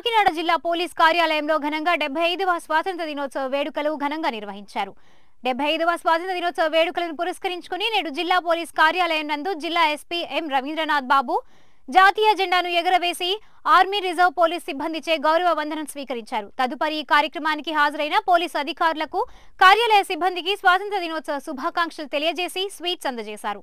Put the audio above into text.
కాకినాడ జిల్లా పోలీస్ కార్యాలయంలో ఘనంగా డెబ్బై ఐదవ స్వాతంత్ర దినోత్సవ వేడుకలు ఘనంగా నిర్వహించారు డెబ్బై ఐదవ స్వాతంత్ర దినోత్సవ వేడుకలను పురస్కరించుకుని నేడు జిల్లా పోలీస్ కార్యాలయం నందు జిల్లా ఎస్పీ ఎం రవీంద్రనాథ్ బాబు జాతీయ జెండాను ఎగరవేసి ఆర్మీ రిజర్వ్ పోలీస్ సిబ్బందిచే గౌరవ వందనం స్వీకరించారు తదుపరి ఈ కార్యక్రమానికి హాజరైన పోలీసు అధికారులకు కార్యాలయ సిబ్బందికి స్వాతంత్ర దినోత్సవ శుభాకాంక్షలు తెలియజేసి స్వీట్స్ అందజేశారు